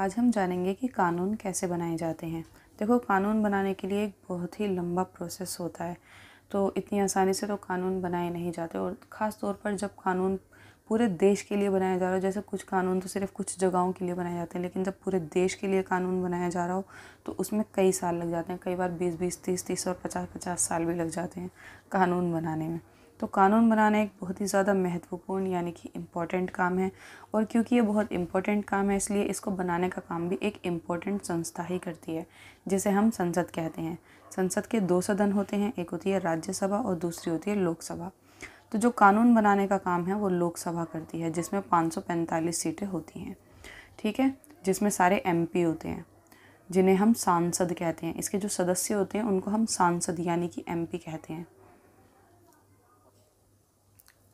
आज हम जानेंगे कि कानून कैसे बनाए जाते हैं देखो कानून बनाने के लिए एक बहुत ही लंबा प्रोसेस होता है तो इतनी आसानी से तो कानून बनाए नहीं जाते और ख़ास तौर पर जब कानून पूरे देश के लिए बनाया जा रहा हो जैसे कुछ कानून तो सिर्फ कुछ जगहों के लिए बनाए जाते हैं लेकिन जब पूरे देश के लिए कानून बनाया जा रहा हो तो उसमें कई साल लग जाते हैं कई बार बीस बीस तीस तीस और पचास पचास साल भी लग जाते हैं कानून बनाने में तो कानून बनाना एक बहुत ही ज़्यादा महत्वपूर्ण यानी कि इम्पॉर्टेंट काम है और क्योंकि ये बहुत इम्पॉर्टेंट काम है इसलिए इसको बनाने का काम भी एक इम्पॉर्टेंट संस्था ही करती है जिसे हम संसद कहते हैं संसद के दो सदन होते हैं एक होती है राज्यसभा और दूसरी होती है लोकसभा तो जो कानून बनाने का काम है वो लोकसभा करती है जिसमें पाँच सीटें होती हैं ठीक है जिसमें सारे एम होते हैं जिन्हें हम सांसद कहते हैं इसके जो सदस्य होते हैं उनको हम सांसद यानी कि एम कहते हैं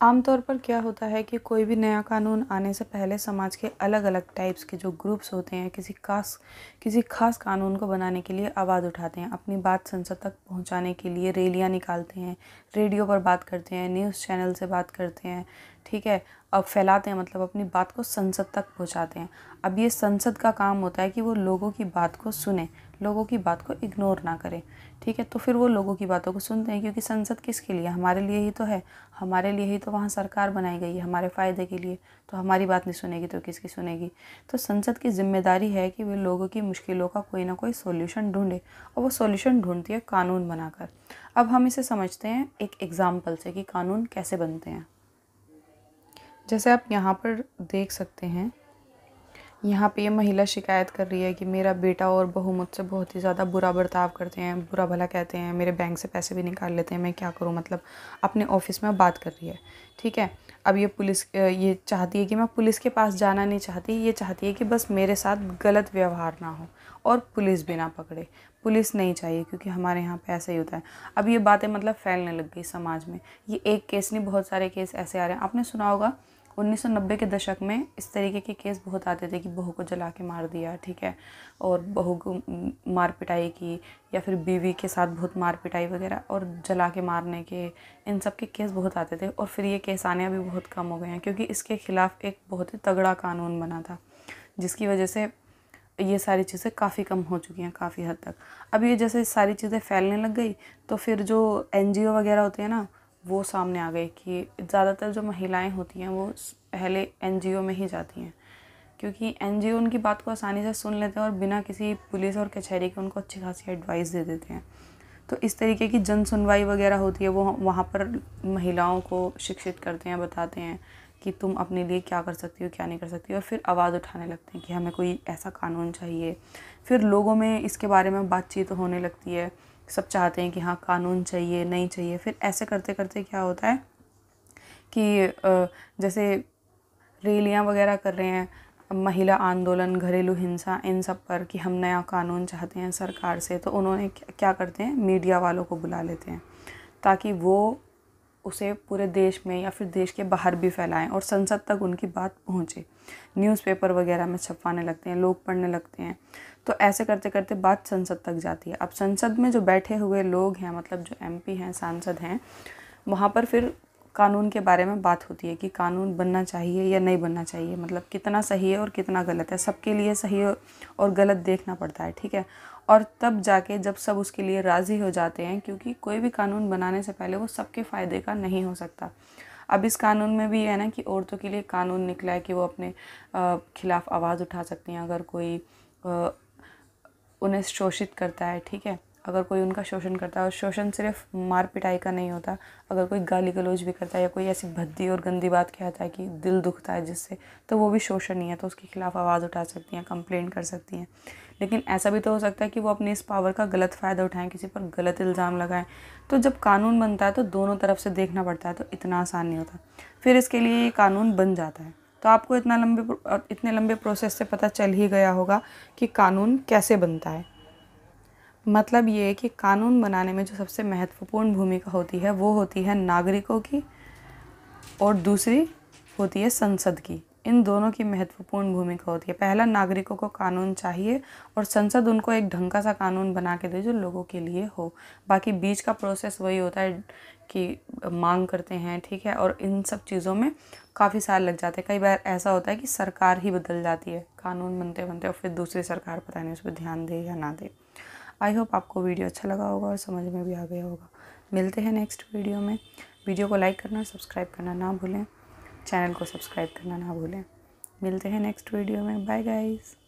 आमतौर पर क्या होता है कि कोई भी नया कानून आने से पहले समाज के अलग अलग टाइप्स के जो ग्रुप्स होते हैं किसी खास किसी खास कानून को बनाने के लिए आवाज़ उठाते हैं अपनी बात संसद तक पहुंचाने के लिए रैलियां निकालते हैं रेडियो पर बात करते हैं न्यूज़ चैनल से बात करते हैं ठीक है अब फैलाते हैं मतलब अपनी बात को संसद तक पहुंचाते हैं अब ये संसद का काम होता है कि वो लोगों की बात को सुने लोगों की बात को इग्नोर ना करें ठीक है तो फिर वो लोगों की बातों को सुनते हैं क्योंकि संसद किसके लिए हमारे लिए ही तो है हमारे लिए ही तो वहाँ सरकार बनाई गई है हमारे फ़ायदे के लिए तो हमारी बात नहीं सुनेगी तो किसकी सुनेगी तो संसद की जिम्मेदारी है कि वे लोगों की मुश्किलों का कोई ना कोई सोल्यूशन ढूंढे और वो सोल्यूशन ढूंढती है कानून बनाकर अब हम इसे समझते हैं एक एग्ज़ाम्पल से कि कानून कैसे बनते हैं जैसे आप यहाँ पर देख सकते हैं यहाँ पे ये महिला शिकायत कर रही है कि मेरा बेटा और बहू मुझसे बहुत ही ज़्यादा बुरा बर्ताव करते हैं बुरा भला कहते हैं मेरे बैंक से पैसे भी निकाल लेते हैं मैं क्या करूँ मतलब अपने ऑफिस में बात कर रही है ठीक है अब ये पुलिस ये चाहती है कि मैं पुलिस के पास जाना नहीं चाहती ये चाहती है कि बस मेरे साथ गलत व्यवहार ना हो और पुलिस भी ना पकड़े पुलिस नहीं चाहिए क्योंकि हमारे यहाँ पे ऐसा ही होता है अब ये बातें मतलब फैलने लग गई समाज में ये एक केस नहीं बहुत सारे केस ऐसे आ रहे हैं आपने सुना होगा 1990 के दशक में इस तरीके के केस बहुत आते थे कि बहू को जला के मार दिया ठीक है और बहू को मार पिटाई की या फिर बीवी के साथ बहुत मार पिटाई वगैरह और जला के मारने के इन सब के केस बहुत आते थे और फिर ये केस आने अभी बहुत कम हो गए हैं क्योंकि इसके ख़िलाफ़ एक बहुत ही तगड़ा कानून बना था जिसकी वजह से ये सारी चीज़ें काफ़ी कम हो चुकी हैं काफ़ी हद तक अब ये जैसे सारी चीज़ें फैलने लग गई तो फिर जो एन वगैरह होते हैं ना वो सामने आ गई कि ज़्यादातर जो महिलाएं होती हैं वो पहले एन में ही जाती हैं क्योंकि एन उनकी बात को आसानी से सुन लेते हैं और बिना किसी पुलिस और कचहरी के उनको अच्छी खासी एडवाइस दे देते हैं तो इस तरीके की जन सुनवाई वगैरह होती है वो वहाँ पर महिलाओं को शिक्षित करते हैं बताते हैं कि तुम अपने लिए क्या कर सकती हो क्या नहीं कर सकती हो और फिर आवाज़ उठाने लगते हैं कि हमें कोई ऐसा कानून चाहिए फिर लोगों में इसके बारे में बातचीत होने लगती है सब चाहते हैं कि हाँ कानून चाहिए नहीं चाहिए फिर ऐसे करते करते क्या होता है कि जैसे रैलियाँ वगैरह कर रहे हैं महिला आंदोलन घरेलू हिंसा इन सब पर कि हम नया कानून चाहते हैं सरकार से तो उन्होंने क्या करते हैं मीडिया वालों को बुला लेते हैं ताकि वो उसे पूरे देश में या फिर देश के बाहर भी फैलाएं और संसद तक उनकी बात पहुंचे न्यूज़पेपर वगैरह में छपवाने लगते हैं लोग पढ़ने लगते हैं तो ऐसे करते करते बात संसद तक जाती है अब संसद में जो बैठे हुए लोग हैं मतलब जो एम हैं सांसद हैं वहाँ पर फिर कानून के बारे में बात होती है कि कानून बनना चाहिए या नहीं बनना चाहिए मतलब कितना सही है और कितना गलत है सबके लिए सही और गलत देखना पड़ता है ठीक है और तब जाके जब सब उसके लिए राज़ी हो जाते हैं क्योंकि कोई भी कानून बनाने से पहले वो सबके फ़ायदे का नहीं हो सकता अब इस कानून में भी है ना कि औरतों के लिए कानून निकला है कि वो अपने ख़िलाफ़ आवाज़ उठा सकती हैं अगर कोई उन्हें शोषित करता है ठीक है अगर कोई उनका शोषण करता है और शोषण सिर्फ मार पिटाई का नहीं होता अगर कोई गाली गलौज भी करता है या कोई ऐसी भद्दी और गंदी बात कहता है कि दिल दुखता है जिससे तो वो भी शोषण ही है तो उसके खिलाफ़ आवाज़ उठा सकती हैं कंप्लेंट कर सकती हैं लेकिन ऐसा भी तो हो सकता है कि वो अपने इस पावर का गलत फ़ायदा उठाएं किसी पर गलत इल्ज़ाम लगाएं तो जब कानून बनता है तो दोनों तरफ से देखना पड़ता है तो इतना आसान नहीं होता फिर इसके लिए ये कानून बन जाता है तो आपको इतना लंबे इतने लंबे प्रोसेस से पता चल ही गया होगा कि कानून कैसे बनता है मतलब ये है कि कानून बनाने में जो सबसे महत्वपूर्ण भूमिका होती है वो होती है नागरिकों की और दूसरी होती है संसद की इन दोनों की महत्वपूर्ण भूमिका होती है पहला नागरिकों को कानून चाहिए और संसद उनको एक ढंग का सा कानून बना के दे जो लोगों के लिए हो बाकी बीच का प्रोसेस वही होता है कि मांग करते हैं ठीक है और इन सब चीज़ों में काफ़ी साल लग जाते हैं कई बार ऐसा होता है कि सरकार ही बदल जाती है कानून बनते बनते और फिर दूसरी सरकार पता नहीं उस पर ध्यान दे या ना दे आई होप आपको वीडियो अच्छा लगा होगा और समझ में भी आ गया होगा मिलते हैं नेक्स्ट वीडियो में वीडियो को लाइक करना और सब्सक्राइब करना ना भूलें चैनल को सब्सक्राइब करना ना भूलें मिलते हैं नेक्स्ट वीडियो में बाय गाइज़